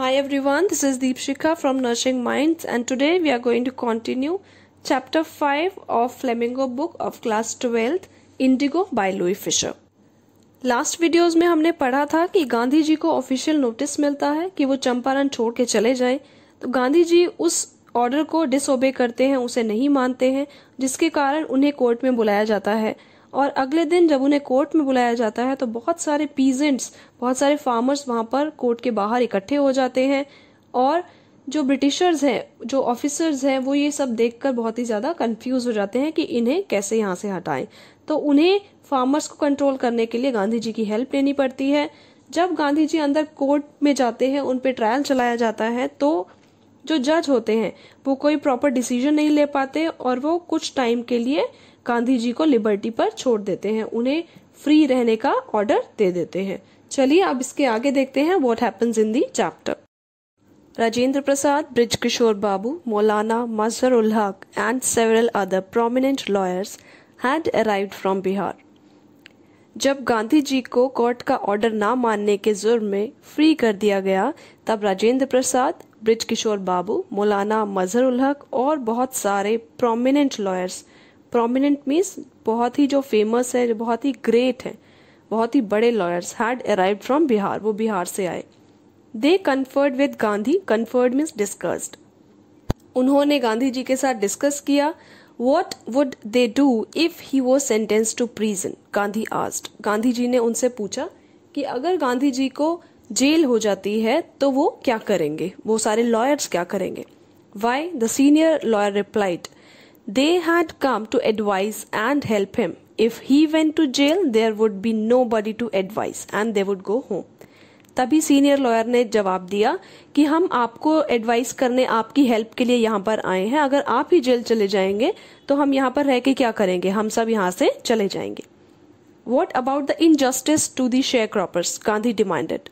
Hi everyone, this is Deepshika from Nursing Minds and today we are going to continue chapter 5 of Flamingo book of class 12th Indigo by Louis Fisher. Last videos में हमने पढ़ा था कि गांधी जी को official notice मिलता है कि वो चंपारण छोड़ के चले जाएं तो गांधी जी उस ऑर्डर को डिसोबे करते हैं उसे नहीं मानते हैं जिसके कारण उन्हें कोर्ट में बुलाया जाता है और अगले दिन जब उन्हें कोर्ट में बुलाया जाता है तो बहुत सारे पीजेंट्स बहुत सारे फार्मर्स वहां पर कोर्ट के बाहर इकट्ठे हो जाते हैं और जो ब्रिटिशर्स हैं जो ऑफिसर्स हैं वो ये सब देखकर बहुत ही ज्यादा कंफ्यूज हो जाते हैं कि इन्हें कैसे यहां से हटाएं तो उन्हें फार्मर्स को कंट्रोल करने के लिए गांधी जी की हेल्प लेनी पड़ती है जब गांधी जी अंदर कोर्ट में जाते हैं उन पर ट्रायल चलाया जाता है तो जो जज होते हैं वो कोई प्रॉपर डिसीजन नहीं ले पाते और वो कुछ टाइम के लिए गांधी जी को लिबर्टी पर छोड़ देते हैं उन्हें फ्री रहने का ऑर्डर दे देते हैं चलिए अब इसके आगे देखते हैं what happens in the chapter Rajendra Prasad Brij Kishore Babu Maulana Mazhar ul Haq and several other prominent lawyers had arrived from Bihar जब गांधी जी को कोर्ट का ऑर्डर ना मानने के जुर्म में फ्री कर दिया गया तब राजेंद्र प्रसाद ब्रिज किशोर बाबू मौलाना मजहर उल हक और बहुत सारे प्रोमिनेंट लॉयर्स प्रोमिनेंट मीन्स बहुत ही जो फेमस है जो बहुत ही ग्रेट है बहुत ही बड़े lawyers had arrive from Bihar वो बिहार से आए they conferred with Gandhi conferred means discussed उन्होंने गांधी जी के साथ डिस्कस किया what would they do if he वो sentence to prison Gandhi asked Gandhi ji ने उनसे पूछा कि अगर गांधी जी को जेल हो जाती है तो वो क्या करेंगे वो सारे लॉयर्स क्या करेंगे why the senior lawyer replied They had come to advise and help him. If he went to jail, there would be nobody to advise and they would go home. तभी सीनियर लॉयर ने जवाब दिया कि हम आपको advice करने आपकी help के लिए यहाँ पर आए हैं अगर आप ही जेल चले जाएंगे तो हम यहाँ पर रह के क्या करेंगे हम सब यहाँ से चले जाएंगे what about the injustice to the share croppers Gandhi demanded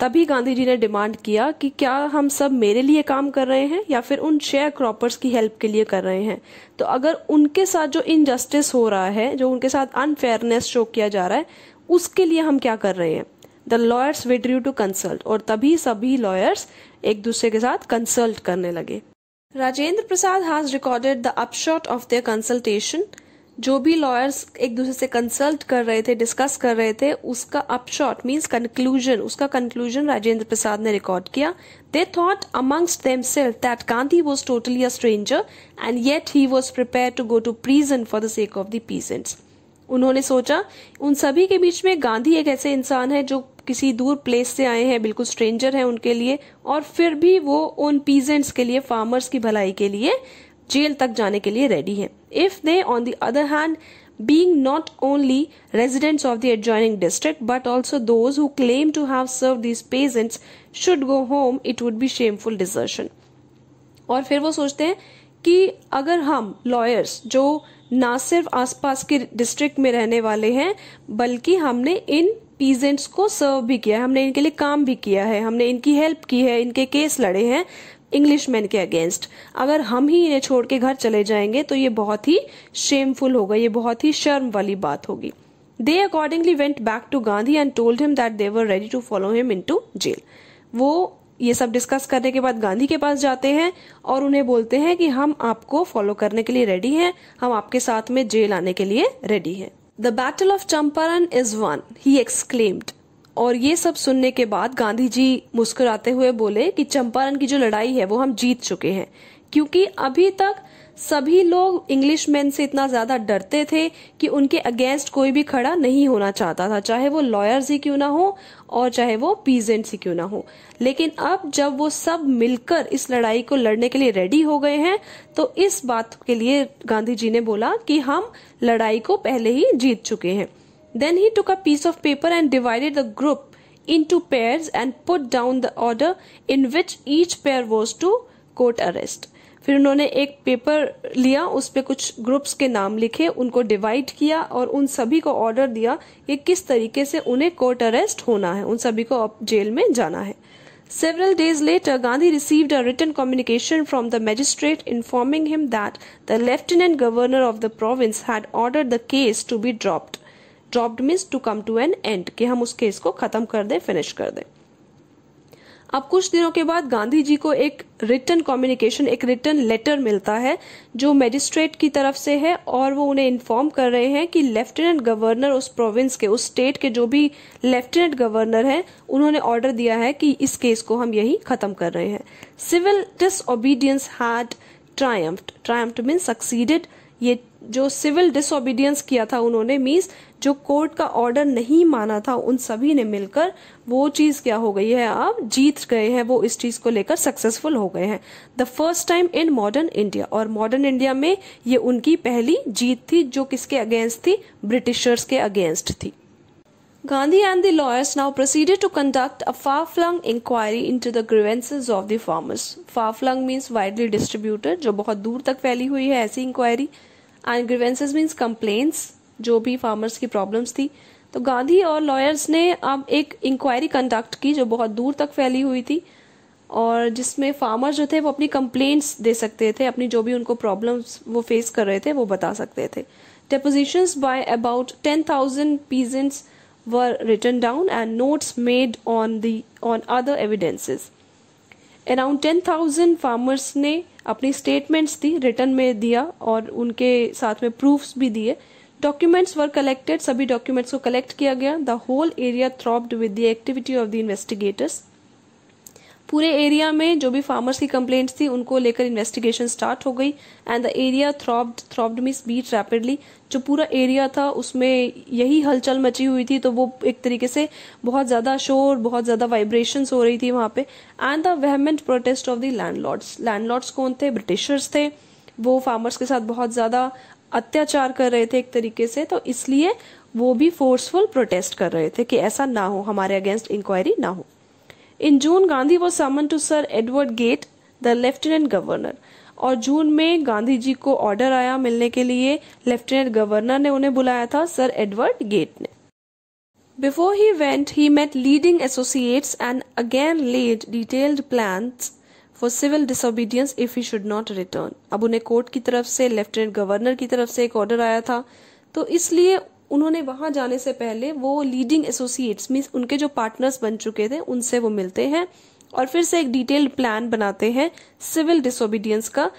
तभी गांधी जी ने डिमांड किया कि क्या हम सब मेरे लिए काम कर रहे हैं या फिर उन शेयर क्रॉपर्स की हेल्प के लिए कर रहे हैं तो अगर उनके साथ जो इनजस्टिस हो रहा है जो उनके साथ अनफेयरनेस शो किया जा रहा है उसके लिए हम क्या कर रहे हैं the lawyers you to consult और तभी सभी लॉयर्स एक दूसरे के साथ कंसल्ट करने लगे Rajendra Prasad has recorded the upshot of their consultation जो भी लॉयर्स एक दूसरे से कंसल्ट कर रहे थे डिस्कस कर रहे थे उसका अपशॉट मीन्स कंक्लूजन उसका कंक्लूजन राजेंद्र प्रसाद ने रिकॉर्ड किया they thought amongst themselves that Gandhi was totally a stranger and yet he was prepare to go to prison for the sake of the peasants उन्होंने सोचा उन सभी के बीच में गांधी एक ऐसे इंसान है जो किसी दूर प्लेस से आए हैं बिल्कुल स्ट्रेंजर हैं उनके लिए और फिर भी वो उन पीजेंट्स के लिए फार्मर्स की भलाई के लिए जेल तक जाने के लिए रेडी है if they on the other hand being not only resident of the adjoining district but also those who claim to have serve these peasants should go home it would be shameful desertion और फिर वो सोचते हैं कि अगर हम lawyers जो ना सिर्फ आसपास के डिस्ट्रिक्ट में रहने वाले हैं बल्कि हमने इन पीजेंट्स को सर्व भी किया है हमने इनके लिए काम भी किया है हमने इनकी हेल्प की है इनके केस लड़े हैं इंग्लिश मैन के अगेंस्ट अगर हम ही इन्हें छोड़ के घर चले जाएंगे तो ये बहुत ही शेमफुल होगा ये बहुत ही शर्म वाली बात होगी they accordingly went back to Gandhi and told him that they were ready to follow him into jail वो ये सब डिस्कस करने के बाद गांधी के पास जाते हैं और उन्हें बोलते हैं कि हम आपको फॉलो करने के लिए रेडी हैं हम आपके साथ में जेल आने के लिए रेडी हैं the battle of Champaran is won he exclaimed और ये सब सुनने के बाद गांधी जी मुस्कुराते हुए बोले कि चंपारण की जो लड़ाई है वो हम जीत चुके हैं क्योंकि अभी तक सभी लोग इंग्लिश मैन से इतना ज्यादा डरते थे कि उनके अगेंस्ट कोई भी खड़ा नहीं होना चाहता था चाहे वो लॉयर्स ही क्यों ना हो और चाहे वो पीजेंट्स ही क्यों ना हो लेकिन अब जब वो सब मिलकर इस लड़ाई को लड़ने के लिए रेडी हो गए हैं तो इस बात के लिए गांधी जी ने बोला कि हम लड़ाई को पहले ही जीत चुके हैं Then he took a piece of paper and divided the group into pairs and put down the order in which each pair was to court arrest. फिर उन्होंने एक पेपर लिया उस पर कुछ ग्रुप्स के नाम लिखे उनको डिवाइड किया और उन सभी को ऑर्डर दिया कि किस तरीके से उन्हें कोर्ट अरेस्ट होना है उन सभी को अब जेल में जाना है Several days later, Gandhi received a written communication from the magistrate informing him that the lieutenant governor of the province had ordered the case to be dropped. Dropped means to come to an end कि हम उस case को खत्म कर दें finish कर दें अब कुछ दिनों के बाद गांधी जी को एक रिटर्न कम्युनिकेशन एक रिटर्न लेटर मिलता है जो मैजिस्ट्रेट की तरफ से है और वो उन्हें इन्फॉर्म कर रहे हैं कि लेफ्टिनेंट गवर्नर उस प्रोविंस के उस स्टेट के जो भी लेफ्टिनेंट गवर्नर हैं उन्होंने ऑर्डर दिया है कि इस केस को हम यही खत्म कर रहे हैं civil disobedience had triumphed triumphed mean succeeded ये जो सिविल डिसोबीडियंस किया था उन्होंने मीन्स जो कोर्ट का ऑर्डर नहीं माना था उन सभी ने मिलकर वो चीज क्या हो गई है अब जीत गए हैं वो इस चीज को लेकर सक्सेसफुल हो गए हैं the first time in modern India और मॉडर्न इंडिया में ये उनकी पहली जीत थी जो किसके अगेंस्ट थी ब्रिटिशर्स के अगेंस्ट थी Gandhi and the lawyers now proceeded to conduct a far flung inquiry into the grievances of the farmers. Far flung means widely distributed, जो बहुत दूर तक फैली हुई है ऐसी inquiry. And grievances means complaints, जो भी farmers की problems थी तो गांधी और lawyers ने अब एक inquiry conduct की जो बहुत दूर तक फैली हुई थी और जिसमें farmers जो थे वो अपनी complaints दे सकते थे अपनी जो भी उनको problems वो face कर रहे थे वो बता सकते थे depositions by about ten thousand peasants were written down and notes made on the on other evidences around ten thousand farmers ने अपनी स्टेटमेंट्स दी रिटर्न में दिया और उनके साथ में प्रूफ्स भी दिए डॉक्यूमेंट्स वर कलेक्टेड सभी डॉक्यूमेंट्स को कलेक्ट किया गया the whole area throbbed with the activity of the investigators पूरे एरिया में जो भी फार्मर्स की कंप्लेंट्स थी उनको लेकर इन्वेस्टिगेशन स्टार्ट हो गई and the area throbbed throbbed means beat rapidly जो पूरा एरिया था उसमें यही हलचल मची हुई थी तो वो एक तरीके से बहुत ज़्यादा शोर बहुत ज़्यादा वाइब्रेशन हो रही थी वहां पे and the vehement protest of the landlords landlords कौन थे ब्रिटिशर्स थे वो फार्मर्स के साथ बहुत ज़्यादा अत्याचार कर रहे थे एक तरीके से तो इसलिए वो भी फोर्सफुल प्रोटेस्ट कर रहे थे कि ऐसा ना हो हमारे अगेंस्ट इंक्वायरी ना हो इन June Gandhi was summon to sir Edward Gait the lieutenant governor और जून में गांधी जी को ऑर्डर आया मिलने के लिए लेफ्टिनेंट गवर्नर ने उन्हें बुलाया था सर एडवर्ड गेट ने before he went he met leading associates and again laid detailed plan for civil disobedience if he should not return अब उन्हें कोर्ट की तरफ से लेफ्टिनेंट गवर्नर की तरफ से एक ऑर्डर आया था तो इसलिए उन्होंने वहां जाने से पहले वो लीडिंग एसोसिएट्स मीन उनके जो पार्टनर्स बन चुके थे उनसे वो मिलते हैं और फिर से एक डिटेल्ड प्लान बनाते हैं सिविल डिसोबीडियंस का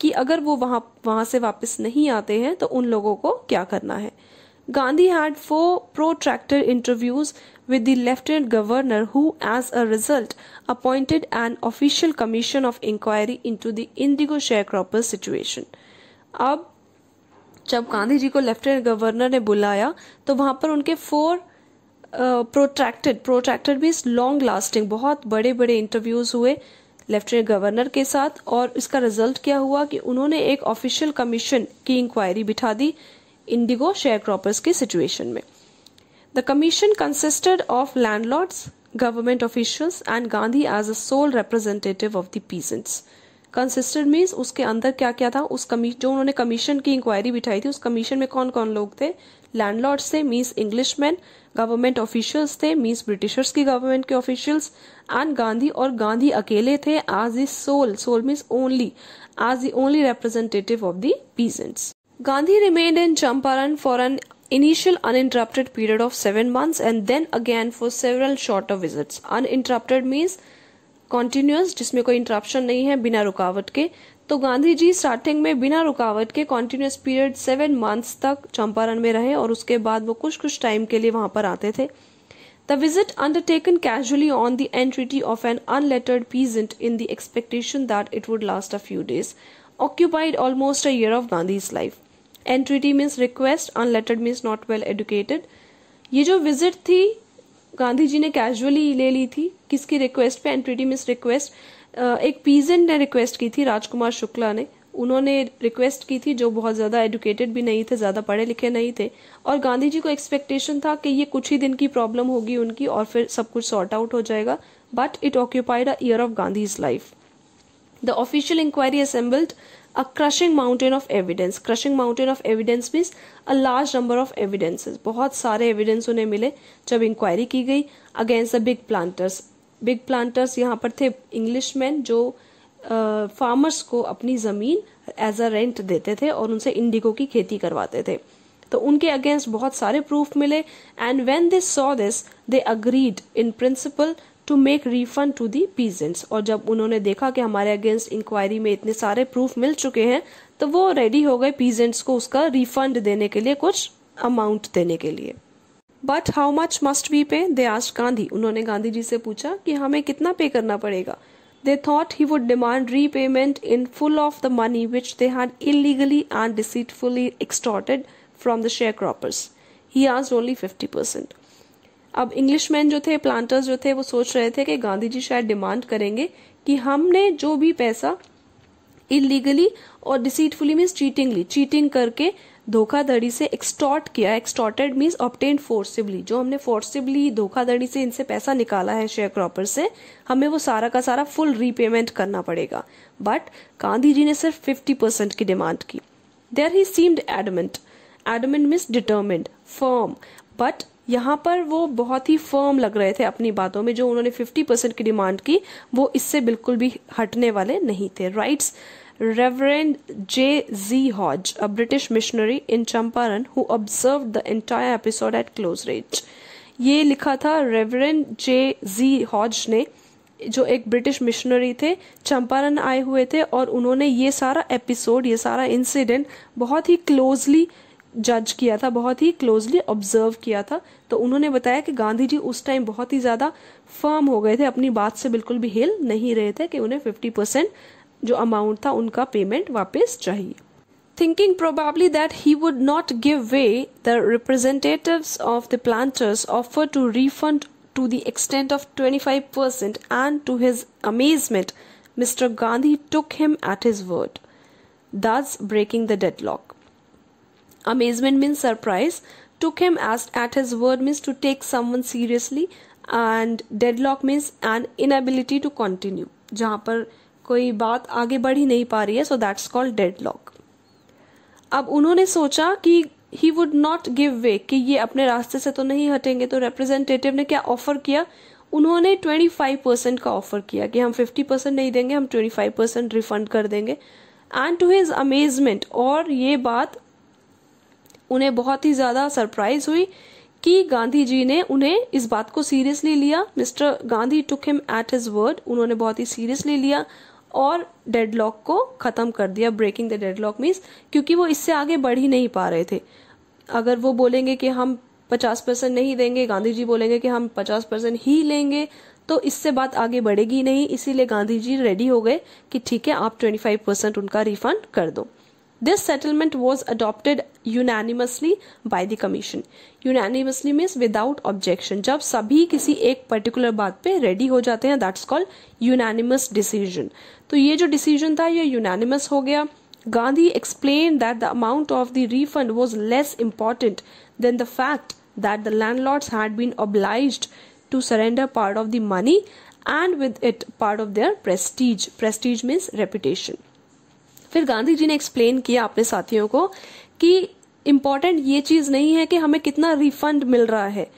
कि अगर वो वहां वहां से वापस नहीं आते हैं तो उन लोगों को क्या करना है Gandhi had four protracted interviews with the lieutenant governor who as a result appointed an official commission of inquiry into the indigo share cropper situation अब जब गांधी जी को लेफ्टिनेंट गवर्नर ने बुलाया तो वहां पर उनके four protracted protracted means long lasting बहुत बड़े बड़े इंटरव्यूज हुए लेफ्टिनेंट गवर्नर के साथ और इसका रिजल्ट क्या हुआ कि उन्होंने एक ऑफिशियल कमीशन की इंक्वायरी बिठा दी इंडिगो शेयर क्रॉपर्स की सिचुएशन में the commission consisted of landlords government officials and Gandhi as a sole representative of the peasants consistent means उसके अंदर क्या क्या था उस कमी जो उन्होंने कमीशन की इंक्वायरी बिठाई थी उस कमीशन में कौन कौन लोग थे लैंडलॉर्ड्स थे मीन्स मैन गवर्नमेंट ऑफिशियल्स थे मीन्स ब्रिटिशर्स की गवर्नमेंट के ऑफिशियल्स एंड गांधी और गांधी अकेले थे as the sole sole means only as the only representative of the peasants Champaran for an initial an an period of seven month and then again for several short of shorter uninterrupted means continuous जिसमें कोई interruption नहीं है बिना रुकावट के तो गांधी जी starting में बिना रुकावट के कॉन्टिन्यूस पीरियड सेवन मंथ्स तक चंपारण में रहे और उसके बाद वो कुछ कुछ टाइम के लिए वहां पर आते थे the visit undertaken casually on the entreaty of an unlettered peasant in the expectation that it would last a few days occupied almost a year of Gandhi life entreaty means request unlettered means not well educated ये जो visit थी गांधी जी ने casually ले ली थी किसकी request पे entreaty means request एक peasant ने रिक्वेस्ट की थी राजकुमार शुक्ला ने उन्होंने रिक्वेस्ट की थी जो बहुत ज़्यादा एडुकेटेड भी नहीं थे ज़्यादा पढ़े लिखे नहीं थे और गांधी जी को एक्सपेक्टेशन था कि ये कुछ ही दिन की प्रॉब्लम होगी उनकी और फिर सब कुछ सॉर्ट आउट हो जाएगा but it occupied a year of Gandhi life the official inquiry assembled a crushing mountain of evidence crushing mountain of evidence means a large number of evidences बहुत सारे एविडेंस उन्हें मिले जब इंक्वायरी की गई against the big planters big planters यहाँ पर थे इंग्लिश मैन जो फार्मर्स uh, को अपनी जमीन एज अ रेंट देते थे और उनसे इंडिगो की खेती करवाते थे तो उनके अगेंस्ट बहुत सारे प्रूफ मिले and when they saw this they agreed in principle to make refund to the peasants और जब उन्होंने देखा कि हमारे अगेंस्ट इंक्वायरी में इतने सारे प्रूफ मिल चुके हैं तो वो रेडी हो गए पीजेंट्स को उसका रिफंड देने के लिए कुछ अमाउंट देने के लिए but how much must be pay they आज गांधी उन्होंने गांधी जी से पूछा कि हमें कितना पे करना पड़ेगा they thought he would demand repayment in full of the money which they had illegally and deceitfully extorted from the share croppers he आज ओनली फिफ्टी परसेंट अब इंग्लिशमैन जो थे प्लांटर्स जो थे वो सोच रहे थे कि गांधी जी शायद डिमांड करेंगे कि हमने जो भी पैसा इलीगली और डिसीटफुली मीन्स चीटिंगली चीटिंग करके धोखाधड़ी से एक्सटॉर्ट किया एक्सटॉर्टेड मीन्स ऑप्टेन फोर्सिबली जो हमने फोर्सिबली धोखाधड़ी से इनसे पैसा निकाला है शेयर क्रॉपर से हमें वो सारा का सारा फुल रीपेमेंट करना पड़ेगा बट गांधी जी ने सिर्फ फिफ्टी परसेंट की डिमांड की there he seemed adamant adamant means determined firm but यहाँ पर वो बहुत ही फर्म लग रहे थे अपनी बातों में जो उन्होंने 50 परसेंट की डिमांड की वो इससे बिल्कुल भी हटने वाले नहीं थे writes reverend J G Hodge a British missionary in Champaran who observe the entire episode at close range. ये लिखा था रेवरेंड जे जी हॉज ने जो एक ब्रिटिश मिशनरी थे चंपारण आए हुए थे और उन्होंने ये सारा एपिसोड ये सारा इंसिडेंट बहुत ही क्लोजली जज किया था बहुत ही क्लोजली ऑब्जर्व किया था तो उन्होंने बताया कि गांधी जी उस टाइम बहुत ही ज्यादा फर्म हो गए थे अपनी बात से बिल्कुल भी हिल नहीं रहे थे कि उन्हें फिफ्टी परसेंट जो अमाउंट था उनका पेमेंट वापस चाहिए thinking probably that he would not give way the representative of the planters offer to refund to the extent of twenty and to his amazement mister Gandhi took him at his word thus breaking the dead lock amazement means surprise took him as at his word means to take someone seriously and deadlock means an inability to continue जहां पर कोई बात आगे बढ़ ही नहीं पा रही है so that's called dead lock अब उन्होंने सोचा कि he would not give way कि ये अपने रास्ते से तो नहीं हटेंगे तो रिप्रेजेंटेटिव ने क्या ऑफर किया उन्होंने 25 परसेंट का ऑफर किया कि हम 50 परसेंट नहीं देंगे हम 25 परसेंट रिफंड कर देंगे एंड टू हिज अमेजमेंट और ये बात उन्हें बहुत ही ज्यादा सरप्राइज हुई कि गांधी जी ने उन्हें इस बात को सीरियसली लिया mister Gandhi took him at his word उन्होंने बहुत ही सीरियसली लिया और डेडलॉक को खत्म कर दिया ब्रेकिंग द डेडलॉक मीन्स क्योंकि वो इससे आगे बढ़ ही नहीं पा रहे थे अगर वो बोलेंगे कि हम पचास परसेंट नहीं देंगे गांधी जी बोलेंगे कि हम पचास परसेंट ही लेंगे तो इससे बात आगे बढ़ेगी नहीं इसीलिए गांधी जी रेडी हो गए कि ठीक है आप ट्वेंटी फाइव परसेंट उनका रिफंड कर दो This settlement was adopted unanimously by the commission. Unanimously means without objection. जब सभी किसी एक particular बात पे ready हो जाते हैं that's called unanimous decision. तो ये जो decision था ये unanimous हो गया Gandhi explained that the amount of the refund was less important than the fact that the landlords had been obliged to surrender part of the money and with it part of their prestige. Prestige means reputation. फिर गांधी जी ने explain किया अपने साथियों को कि important ये चीज़ नहीं है कि हमें कितना रिफंड मिल रहा है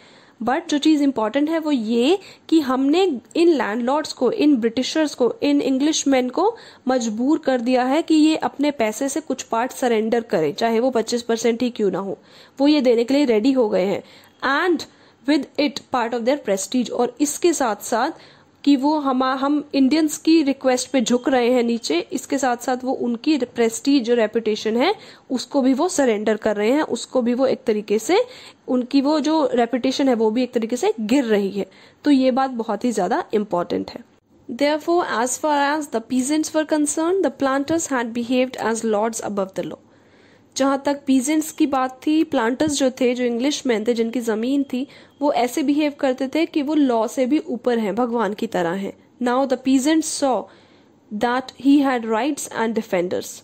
बट जो चीज़ इम्पॉर्टेंट है वो ये कि हमने इन लैंडलॉर्ड्स को इन ब्रिटिशर्स को इन मैन को मजबूर कर दिया है कि ये अपने पैसे से कुछ पार्ट सरेंडर करें चाहे वो 25 परसेंट ही क्यों ना हो वो ये देने के लिए रेडी हो गए हैं and with it part of their prestige और इसके साथ साथ कि वो हम हम इंडियंस की रिक्वेस्ट पे झुक रहे हैं नीचे इसके साथ साथ वो उनकी प्रेस्टीज जो रेपुटेशन है उसको भी वो सरेंडर कर रहे हैं उसको भी वो एक तरीके से उनकी वो जो रेपुटेशन है वो भी एक तरीके से गिर रही है तो ये बात बहुत ही ज्यादा इम्पोर्टेंट है Therefore, as as as the peasants far concern the planters had behaved as lords above the law जहां तक पीजेंट्स की बात थी प्लांटर्स जो थे जो इंग्लिश मैन थे जिनकी ज़मीन थी वो ऐसे बिहेव करते थे कि वो लॉ से भी ऊपर हैं भगवान की तरह हैं now the peasant saw that he had rights and defenders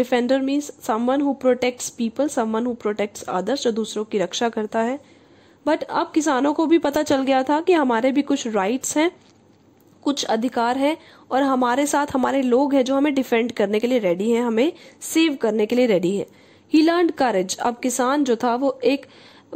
defender means someone who protects people someone who protects others जो दूसरों की रक्षा करता है बट अब किसानों को भी पता चल गया था कि हमारे भी कुछ राइट्स हैं कुछ अधिकार है और हमारे साथ हमारे लोग हैं जो हमें डिफेंड करने के लिए रेडी हैं हमें सेव करने के लिए रेडी हैं ही लर्न करेज अब किसान जो था वो एक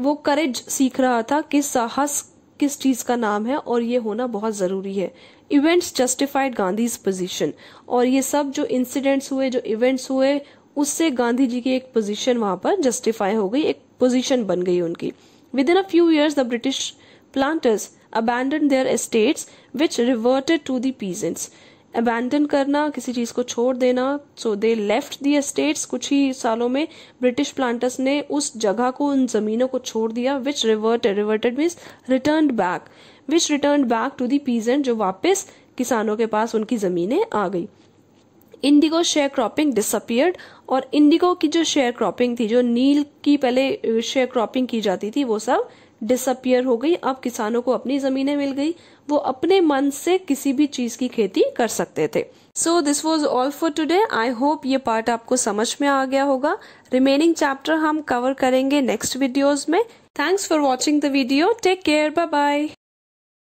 वो करेज सीख रहा था कि साहस किस चीज का नाम है और ये होना बहुत जरूरी है इवेंट्स जस्टिफाइड गांधी पोजिशन और ये सब जो इंसिडेंट्स हुए जो इवेंट्स हुए उससे गांधी जी की एक पोजिशन वहां पर जस्टिफाई हो गई एक पोजिशन बन गई उनकी within a few years the British planters abandon their estates which reverted to peasants abandon करना किसी चीज को छोड़ देना सो दे लेफ्ट दी एस्टेट्स कुछ ही सालों में ब्रिटिश प्लांटर्स ने उस जगह को उन जमीनों को छोड़ दिया which reverted reverted means return back which return back to the peasant जो वापस किसानों के पास उनकी जमीनें आ गई इंडिगो शेयर क्रॉपिंग डिसअपियर्ड और इंडिगो की जो शेयर क्रॉपिंग थी जो नील की पहले शेयर क्रॉपिंग की जाती थी वो सब डिसअपियर हो गई अब किसानों को अपनी जमीनें मिल गई वो अपने मन से किसी भी चीज की खेती कर सकते थे so this was all for today I hope ये पार्ट आपको समझ में आ गया होगा रिमेनिंग चैप्टर हम कवर करेंगे नेक्स्ट वीडियोज में thanks for watching the video take care bye bye